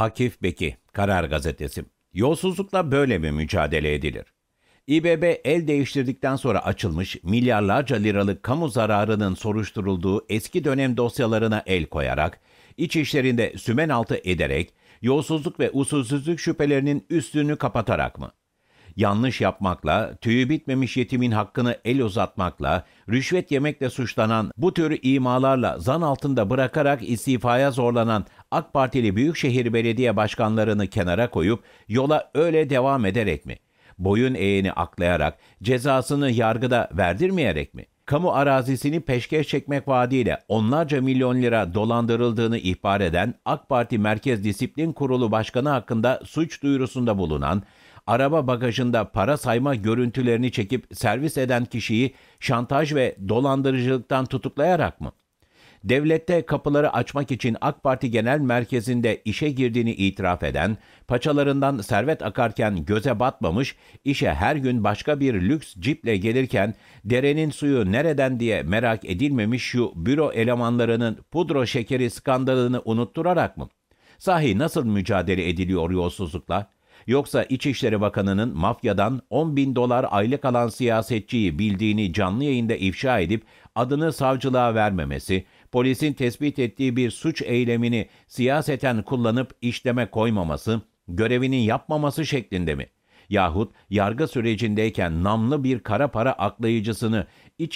Akif Beki, Karar Gazetesi. Yolsuzlukla böyle mi mücadele edilir? İBB el değiştirdikten sonra açılmış milyarlarca liralık kamu zararının soruşturulduğu eski dönem dosyalarına el koyarak, iç işlerinde sümen altı ederek, yolsuzluk ve usulsüzlük şüphelerinin üstünü kapatarak mı? yanlış yapmakla, tüyü bitmemiş yetimin hakkını el uzatmakla, rüşvet yemekle suçlanan, bu tür imalarla zan altında bırakarak istifaya zorlanan AK Partili Büyükşehir Belediye Başkanlarını kenara koyup yola öyle devam ederek mi? Boyun eğeni aklayarak, cezasını yargıda verdirmeyerek mi? kamu arazisini peşkeş çekmek vaadiyle onlarca milyon lira dolandırıldığını ihbar eden AK Parti Merkez Disiplin Kurulu Başkanı hakkında suç duyurusunda bulunan araba bagajında para sayma görüntülerini çekip servis eden kişiyi şantaj ve dolandırıcılıktan tutuklayarak mı? Devlette kapıları açmak için AK Parti Genel Merkezi'nde işe girdiğini itiraf eden, paçalarından servet akarken göze batmamış, işe her gün başka bir lüks ciple gelirken derenin suyu nereden diye merak edilmemiş şu büro elemanlarının pudro şekeri skandalını unutturarak mı? Sahi nasıl mücadele ediliyor yolsuzlukla? Yoksa İçişleri Bakanı'nın mafyadan 10 bin dolar aylık alan siyasetçiyi bildiğini canlı yayında ifşa edip adını savcılığa vermemesi, polisin tespit ettiği bir suç eylemini siyaseten kullanıp işleme koymaması, görevini yapmaması şeklinde mi? Yahut yargı sürecindeyken namlı bir kara para aklayıcısını iç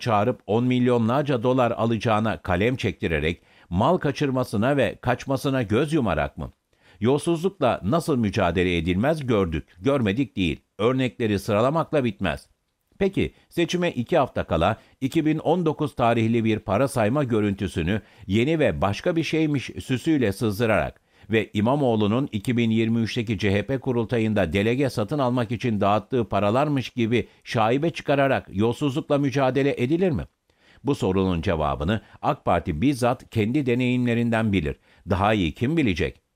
çağırıp 10 milyonlarca dolar alacağına kalem çektirerek mal kaçırmasına ve kaçmasına göz yumarak mı? Yolsuzlukla nasıl mücadele edilmez gördük, görmedik değil. Örnekleri sıralamakla bitmez. Peki seçime iki hafta kala 2019 tarihli bir para sayma görüntüsünü yeni ve başka bir şeymiş süsüyle sızdırarak ve İmamoğlu'nun 2023'teki CHP kurultayında delege satın almak için dağıttığı paralarmış gibi şaibe çıkararak yolsuzlukla mücadele edilir mi? Bu sorunun cevabını AK Parti bizzat kendi deneyimlerinden bilir. Daha iyi kim bilecek?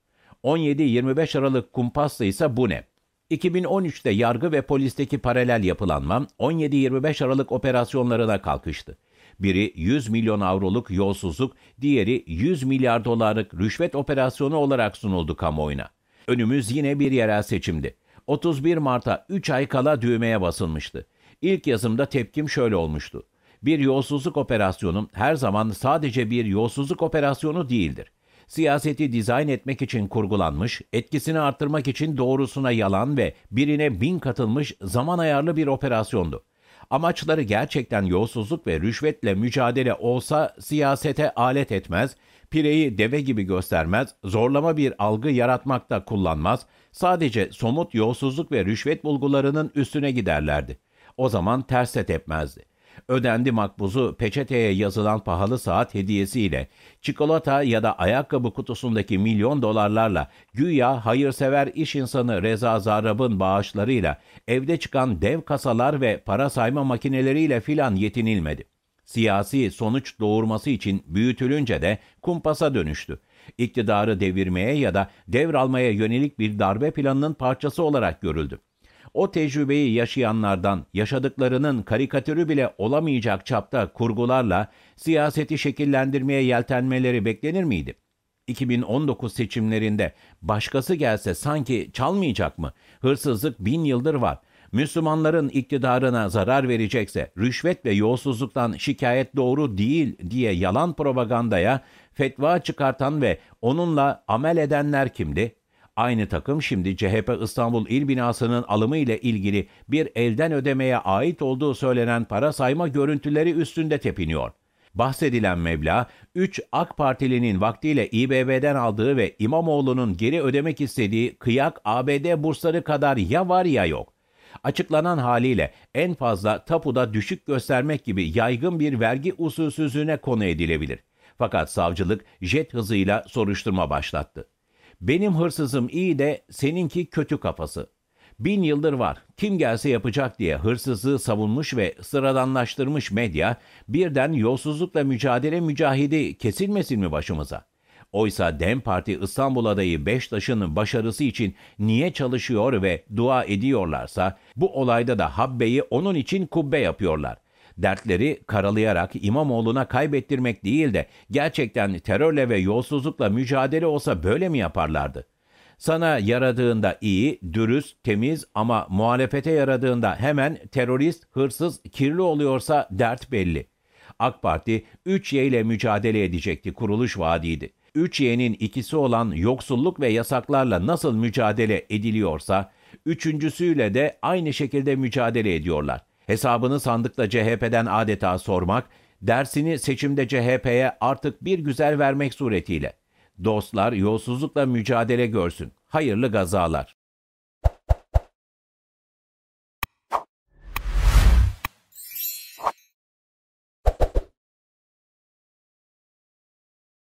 17-25 Aralık kumpasla ise bu ne? 2013'te yargı ve polisteki paralel yapılanma 17-25 Aralık operasyonlarına kalkıştı. Biri 100 milyon avroluk yolsuzluk, diğeri 100 milyar dolarlık rüşvet operasyonu olarak sunuldu kamuoyuna. Önümüz yine bir yerel seçimdi. 31 Mart'a 3 ay kala düğmeye basılmıştı. İlk yazımda tepkim şöyle olmuştu. Bir yolsuzluk operasyonu her zaman sadece bir yolsuzluk operasyonu değildir siyaseti dizayn etmek için kurgulanmış, etkisini arttırmak için doğrusuna yalan ve birine bin katılmış zaman ayarlı bir operasyondu. Amaçları gerçekten yolsuzluk ve rüşvetle mücadele olsa siyasete alet etmez, pireyi deve gibi göstermez, zorlama bir algı yaratmakta kullanmaz, sadece somut yolsuzluk ve rüşvet bulgularının üstüne giderlerdi. O zaman ters etmezdi. Ödendi makbuzu peçeteye yazılan pahalı saat hediyesiyle, çikolata ya da ayakkabı kutusundaki milyon dolarlarla, güya hayırsever iş insanı Reza Zarrab'ın bağışlarıyla, evde çıkan dev kasalar ve para sayma makineleriyle filan yetinilmedi. Siyasi sonuç doğurması için büyütülünce de kumpasa dönüştü. İktidarı devirmeye ya da devralmaya yönelik bir darbe planının parçası olarak görüldü. O tecrübeyi yaşayanlardan yaşadıklarının karikatürü bile olamayacak çapta kurgularla siyaseti şekillendirmeye yeltenmeleri beklenir miydi? 2019 seçimlerinde başkası gelse sanki çalmayacak mı? Hırsızlık bin yıldır var. Müslümanların iktidarına zarar verecekse rüşvet ve yolsuzluktan şikayet doğru değil diye yalan propagandaya fetva çıkartan ve onunla amel edenler kimdi? Aynı takım şimdi CHP İstanbul İl Binası'nın alımı ile ilgili bir elden ödemeye ait olduğu söylenen para sayma görüntüleri üstünde tepiniyor. Bahsedilen meblağ 3 AK Partilinin vaktiyle İBB'den aldığı ve İmamoğlu'nun geri ödemek istediği kıyak ABD bursları kadar ya var ya yok. Açıklanan haliyle en fazla tapuda düşük göstermek gibi yaygın bir vergi usulsüzlüğüne konu edilebilir. Fakat savcılık jet hızıyla soruşturma başlattı. Benim hırsızım iyi de seninki kötü kafası. Bin yıldır var. Kim gelse yapacak diye hırsızlığı savunmuş ve sıradanlaştırmış medya birden yolsuzlukla mücadele mücahidi kesilmesin mi başımıza? Oysa Dem Parti İstanbul adayı Beştaş'ın başarısı için niye çalışıyor ve dua ediyorlarsa bu olayda da habbeyi onun için kubbe yapıyorlar. Dertleri karalayarak İmamoğlu'na kaybettirmek değil de gerçekten terörle ve yolsuzlukla mücadele olsa böyle mi yaparlardı? Sana yaradığında iyi, dürüst, temiz ama muhalefete yaradığında hemen terörist, hırsız, kirli oluyorsa dert belli. AK Parti 3Y ile mücadele edecekti kuruluş vaadiydi. 3Y'nin ikisi olan yoksulluk ve yasaklarla nasıl mücadele ediliyorsa, üçüncüsüyle de aynı şekilde mücadele ediyorlar. Hesabını sandıkla CHP'den adeta sormak, dersini seçimde CHP'ye artık bir güzel vermek suretiyle. Dostlar yolsuzlukla mücadele görsün. Hayırlı gazalar.